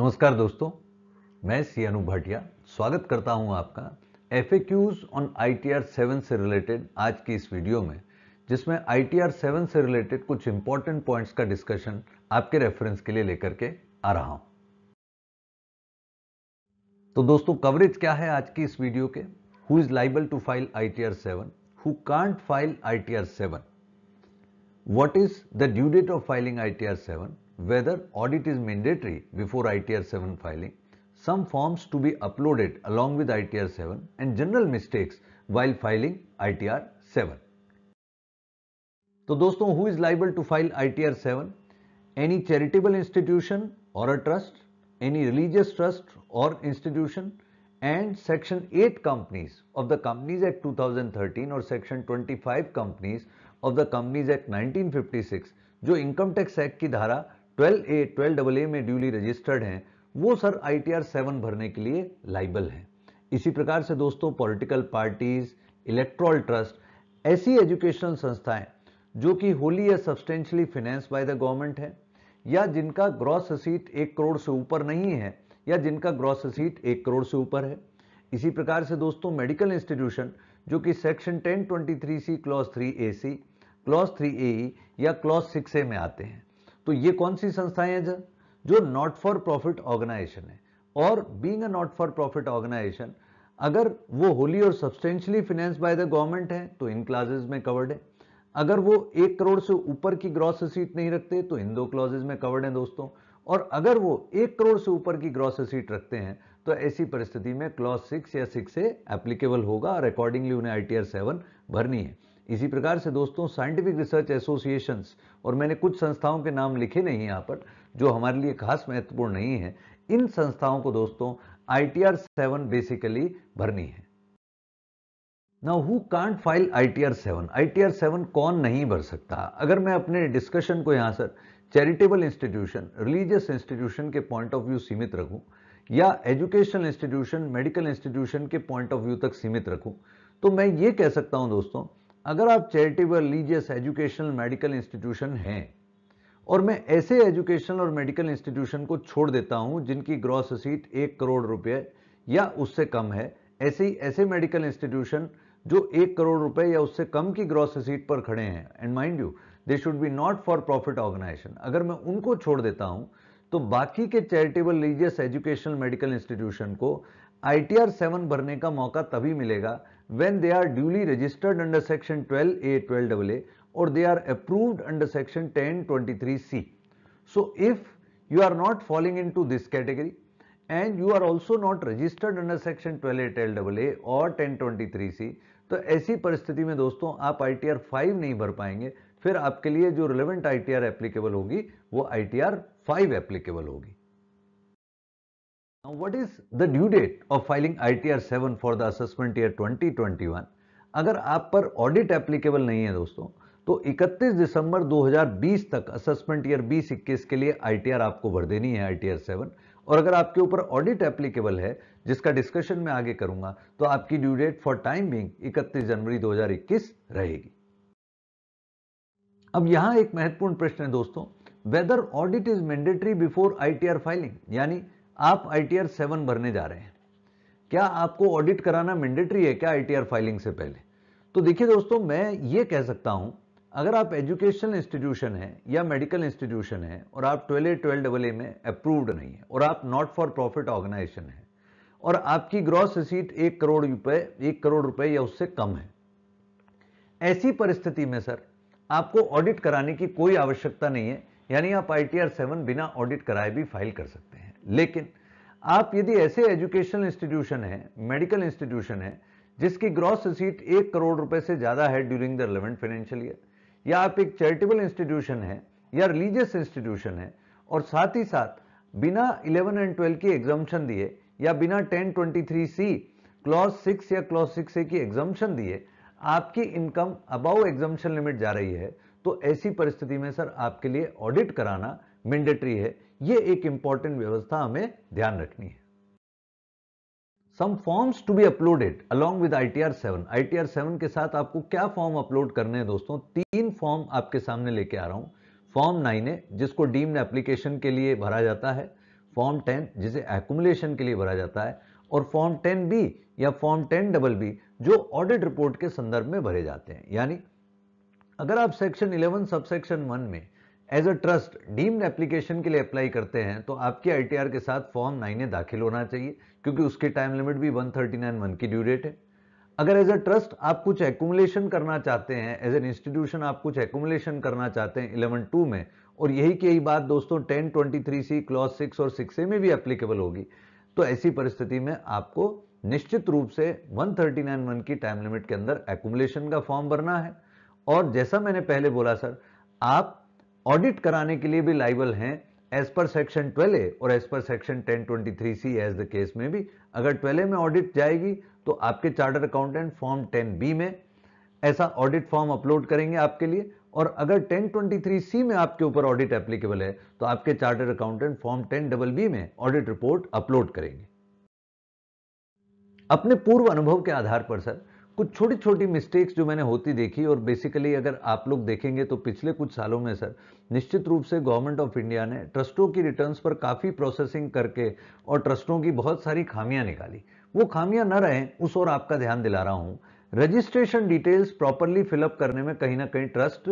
नमस्कार दोस्तों मैं सी अनु भाटिया स्वागत करता हूं आपका F on I T R seven से रिलेटेड आज की इस वीडियो में जिसमें आई टी आर सेवन से रिलेटेड कुछ इंपॉर्टेंट पॉइंट्स का डिस्कशन आपके रेफरेंस के लिए लेकर के आ रहा हूं तो दोस्तों कवरेज क्या है आज की इस वीडियो के who is liable to file I T R seven who can't file I T R seven what is the due date of filing I T R seven whether audit is mandatory before ITR 7 filing, some forms to be uploaded along with ITR 7 and general mistakes while filing ITR 7. So, दोस्तों who is liable to file ITR 7? Any charitable institution or a trust, any religious trust or institution and section 8 companies of the Companies Act 2013 or section 25 companies of the Companies Act 1956 जो income tax act ki धारा twelve A twelve double A में duly registered हैं वो sir I T R seven भरने के लिए liable हैं इसी प्रकार से दोस्तों पॉलिटिकल पार्टीज इलेक्ट्रॉल ट्रस्ट ऐसी एजुकेशनल संस्थाएं जो कि होली या substantially finance by the government है या जिनका ग्रॉस रसीट एक करोड़ से ऊपर नहीं है या जिनका ग्रॉस रसीट एक करोड़ से ऊपर है इसी प्रकार से दोस्तों मेडिकल इंस्टीट्यूशन जो कि section 1023 C clause 3 A C clause 3 A या क्लॉज 6 ए में आते हैं तो ये कौन सी संस्थाएं हैं जो नॉट फॉर प्रॉफिट ऑर्गेनाइजेशन है और being a not for profit organisation अगर वो होली और substantially finance by the government है तो इन क्लासेज में कवर्ड है अगर वो एक करोड़ से ऊपर की ग्रॉस सीट नहीं रखते तो इन दो क्लॉजेज में कवर्ड है दोस्तों और अगर वो एक करोड़ से ऊपर की ग्रॉस सीट रखते हैं तो ऐसी परिस्थिति में क्लॉज सिक्स या सिक्स से एप्लीकेबल होगा और अकॉर्डिंगली उन्हें आई टी सेवन भरनी है इसी प्रकार से दोस्तों साइंटिफिक रिसर्च एसोसिएशंस और मैंने कुछ संस्थाओं के नाम लिखे नहीं यहाँ पर जो हमारे लिए खास महत्वपूर्ण नहीं है इन संस्थाओं को दोस्तों I T R seven basically भरनी है now who can't file I T R seven I T R seven कौन नहीं भर सकता अगर मैं अपने डिस्कशन को यहाँ sir charitable institution religious institution के पॉइंट ऑफ व्यू सीमित रखूँ या एजुकेशनल इंस्टीट्यूशन मेडिकल इंस्टीट्यूशन के पॉइंट ऑफ व्यू तक सीमित रखूँ तो मैं ये कह सकता हूँ दोस्तों अगर आप charitable religious educational medical institution हैं और मैं ऐसे एजुकेशनल और मेडिकल इंस्टीट्यूशन को छोड़ देता हूं जिनकी ग्रॉस रसीट एक करोड़ रुपए या उससे कम है ऐसे ही ऐसे मेडिकल इंस्टीट्यूशन जो एक करोड़ रुपए या उससे कम की ग्रॉस रसीट पर खड़े हैं and mind you they should be not for profit organisation अगर मैं उनको छोड़ देता हूं तो बाकी के charitable religious educational medical institution को आई टी भरने का मौका तभी मिलेगा when they are duly registered under section 12A, 12AA or they are approved under section 1023C. So if you are not falling into this category and you are also not registered under section 12A, 12AA और 1023C तो ऐसी परिस्थिति में दोस्तों आप I T R five नहीं भर पाएंगे फिर आपके लिए जो relevant I T R applicable होगी वो I T R five applicable होगी Now, what is the due date of filing ITR 7 for the assessment year 2021? अगर आप पर ऑडिट एप्लीकेबल नहीं है दोस्तों तो 31 दिसंबर 2020 तक असेसमेंट ईयर 2021 के लिए ITR आपको भर देनी है ITR 7 और अगर आपके ऊपर ऑडिट एप्लीकेबल है जिसका डिस्कशन मैं आगे करूंगा तो आपकी due date for time being 31 जनवरी 2021 रहेगी अब यहां एक महत्वपूर्ण प्रश्न है दोस्तों whether audit is mandatory before ITR filing यानी आप आई टी सेवन भरने जा रहे हैं क्या आपको ऑडिट कराना मैंडेटरी है क्या आई फाइलिंग से पहले तो देखिए दोस्तों मैं ये कह सकता हूं अगर आप एजुकेशनल इंस्टीट्यूशन है या मेडिकल इंस्टीट्यूशन है और आप twelve A twelve double A में अप्रूव्ड नहीं है और आप नॉट फॉर प्रॉफिट ऑर्गेनाइजेशन है और आपकी ग्रॉस रिसीट एक करोड़ रुपए एक करोड़ रुपए या उससे कम है ऐसी परिस्थिति में सर आपको ऑडिट कराने की कोई आवश्यकता नहीं है यानी आप आई टी आर सेवन बिना ऑडिट कराए भी फाइल कर सकते हैं लेकिन आप यदि ऐसे एजुकेशनल इंस्टीट्यूशन है मेडिकल इंस्टीट्यूशन है जिसकी ग्रॉस रिसीट एक करोड़ रुपए से ज्यादा है during the relevant financial year या आप एक चैरिटेबल इंस्टीट्यूशन है या रिलीजियस इंस्टीट्यूशन है और साथ ही साथ बिना 11 एंड 12 की एग्जामेशन दिए या बिना थ्री सी क्लॉज सिक्स या क्लॉज सिक्स ए की एग्जामेशन दिए आपकी इनकम अबाउ एग्जामेशन लिमिट जा रही है तो ऐसी परिस्थिति में सर आपके लिए ऑडिट कराना मैंडेटरी है ये एक इंपॉर्टेंट व्यवस्था हमें ध्यान रखनी है some forms to be uploaded along with R seven R seven के साथ आपको क्या फॉर्म अपलोड करने हैं दोस्तों तीन फॉर्म आपके सामने लेके आ रहा हूं फॉर्म नाइन ए जिसको डीम्ड एप्लीकेशन के लिए भरा जाता है फॉर्म टेन जिसे एकुमुलेशन के लिए भरा जाता है और फॉर्म टेन बी या फॉर्म टेन डबल बी जो ऑडिट रिपोर्ट के संदर्भ में भरे जाते हैं यानी अगर आप सेक्शन इलेवन सबसेक्शन वन में as a trust deemed application के लिए अप्लाई करते हैं तो आपके आई के साथ फॉर्म नाइन दाखिल होना चाहिए क्योंकि उसकी टाइम लिमिट भी वन थर्टी नाइन वन की ड्यू डेट है अगर एज अ ट्रस्ट आप कुछ एकुमुलेशन करना चाहते हैं एज एन इंस्टीट्यूशन आप कुछ एकुमुलेशन करना चाहते हैं इलेवन टू में और यही की यही बात दोस्तों ten twenty three C clause six और सिक्स ए में भी एप्लीकेबल होगी तो ऐसी परिस्थिति में आपको निश्चित रूप से वन थर्टी नाइन वन की टाइम लिमिट के अंदर एकुमुलेशन का फॉर्म भरना है और जैसा मैंने पहले बोला सर आप ऑडिट कराने के लिए भी लाइबल हैं एज पर सेक्शन 12A और as per section C as the case में भी अगर 12A में ऑडिट जाएगी तो आपके charter accountant form ten B में ऐसा ऑडिट फॉर्म अपलोड करेंगे आपके लिए और अगर टेन ट्वेंटी थ्री सी में आपके ऊपर ऑडिट एप्लीकेबल है तो आपके charter accountant form ten double B में ऑडिट रिपोर्ट अपलोड करेंगे अपने पूर्व अनुभव के आधार पर सर कुछ छोटी छोटी मिस्टेक्स जो मैंने होती देखी और बेसिकली अगर आप लोग देखेंगे तो पिछले कुछ सालों में सर निश्चित रूप से गवर्नमेंट ऑफ इंडिया ने ट्रस्टों की रिटर्न्स पर काफ़ी प्रोसेसिंग करके और ट्रस्टों की बहुत सारी खामियां निकाली वो खामियां न रहें उस और आपका ध्यान दिला रहा हूं रजिस्ट्रेशन डिटेल्स प्रॉपरली फिलअप करने में कहीं ना कहीं ट्रस्ट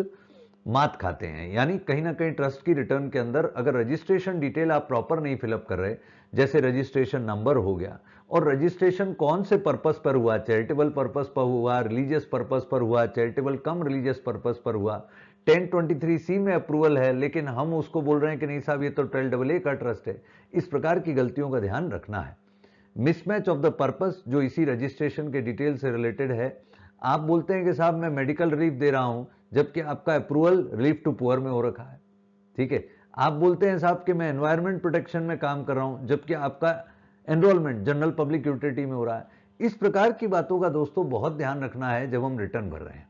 मात खाते हैं यानी कहीं ना कहीं ट्रस्ट की रिटर्न के अंदर अगर रजिस्ट्रेशन डिटेल आप प्रॉपर नहीं फिलअप कर रहे जैसे रजिस्ट्रेशन नंबर हो गया और रजिस्ट्रेशन कौन से पर्पस पर हुआ चैरिटेबल पर्पस पर हुआ रिलीजियस पर्पस पर हुआ चैरिटेबल कम रिलीजियस पर्पस पर हुआ 1023 सी में अप्रूवल है लेकिन हम उसको बोल रहे हैं कि नहीं साहब ये तो ट्वेल्व डबल ए का ट्रस्ट है इस प्रकार की गलतियों का ध्यान रखना है मिसमैच ऑफ द पर्पस जो इसी रजिस्ट्रेशन के डिटेल से रिलेटेड है आप बोलते हैं कि साहब मैं मेडिकल रिलीफ दे रहा हूं जबकि आपका अप्रूवल रिलीफ टू पुअर में हो रखा है ठीक है आप बोलते हैं साहब कि मैं एनवायरमेंट प्रोटेक्शन में काम कर रहा हूं जबकि आपका एनरोलमेंट जनरल पब्लिक यूटिलिटी में हो रहा है इस प्रकार की बातों का दोस्तों बहुत ध्यान रखना है जब हम रिटर्न भर रहे हैं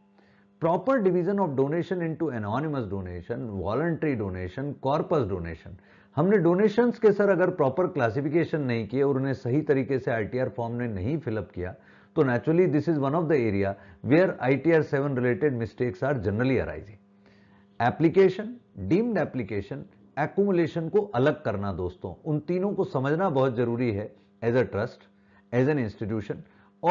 proper division of donation into anonymous donation voluntary donation corpus donation हमने डोनेशंस के सर अगर प्रॉपर क्लासिफिकेशन नहीं किए और उन्हें सही तरीके से आर फॉर्म ने नहीं फिलअप किया तो is one of the area where I T R seven related mistakes are generally arising application deemed application accumulation को अलग करना दोस्तों उन तीनों को समझना बहुत जरूरी है as a trust as an institution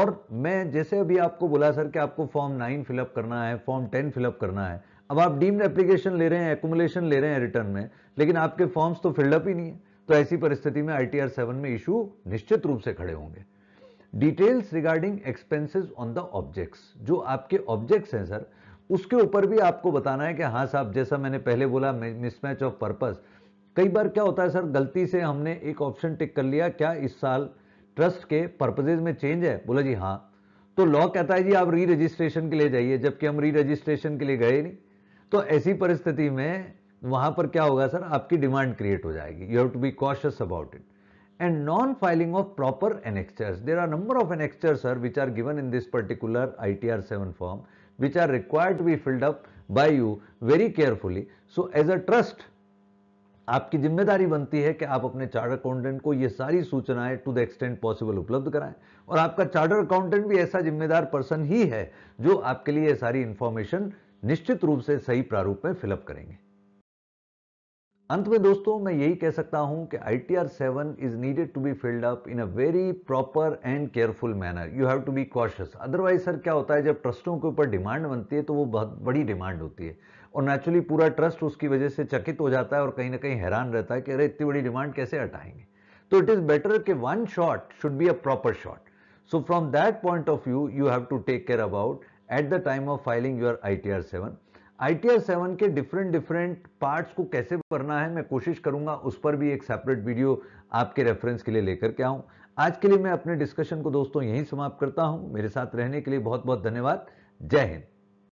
और मैं जैसे अभी आपको बोला सर कि आपको फॉर्म नाइन फिलअप करना है फॉर्म टेन फिलअप करना है अब आप डीम्ड एप्लीकेशन ले रहे हैं एक्मुलेशन ले रहे हैं रिटर्न में लेकिन आपके फॉर्म्स तो फिल्डअप ही नहीं है तो ऐसी परिस्थिति में आई टी आर सेवन में इशू निश्चित रूप से खड़े होंगे details regarding expenses on the objects जो आपके ऑब्जेक्ट्स हैं सर उसके ऊपर भी आपको बताना है कि हाँ साहब जैसा मैंने पहले बोला मिसमैच ऑफ पर्पस कई बार क्या होता है सर गलती से हमने एक ऑप्शन टिक कर लिया क्या इस साल ट्रस्ट के पर्पजेज में चेंज है बोला जी हाँ तो लॉ कहता है जी आप री रजिस्ट्रेशन के लिए जाइए जबकि हम री रजिस्ट्रेशन के लिए गए नहीं तो ऐसी परिस्थिति में वहां पर क्या होगा सर आपकी डिमांड क्रिएट हो जाएगी you have to be cautious about it and non-filing of proper annexures. There are number of annexures sir, which are given in this particular ITR 7 form which are required to be filled up by you very carefully. So as a trust आपकी जिम्मेदारी बनती है कि आप अपने charter accountant को ये सारी सूचनाएं टू द एक्सटेंट पॉसिबल उपलब्ध कराएं और आपका चार्टर अकाउंटेंट भी ऐसा जिम्मेदार पर्सन ही है जो आपके लिए ये सारी इंफॉर्मेशन निश्चित रूप से सही प्रारूप में फिलअप करेंगे अंत में दोस्तों मैं यही कह सकता हूं कि I T R seven is needed to be filled up in a very proper and careful manner you have to be cautious otherwise sir क्या होता है जब ट्रस्टों के ऊपर डिमांड बनती है तो वो बहुत बड़ी डिमांड होती है और नेचुरली पूरा ट्रस्ट उसकी वजह से चकित हो जाता है और कहीं ना कहीं हैरान रहता है कि अरे इतनी बड़ी डिमांड कैसे हटाएंगे तो इट इज बेटर कि one shot should be a proper shot so from that point of view you have to take care about at the time of filing your I T R seven I T R seven के different different parts को कैसे भरना है मैं कोशिश करूंगा उस पर भी एक सेपरेट वीडियो आपके रेफरेंस के लिए लेकर के आऊँ आज के लिए मैं अपने डिस्कशन को दोस्तों यहीं समाप्त करता हूँ मेरे साथ रहने के लिए बहुत बहुत धन्यवाद जय हिंद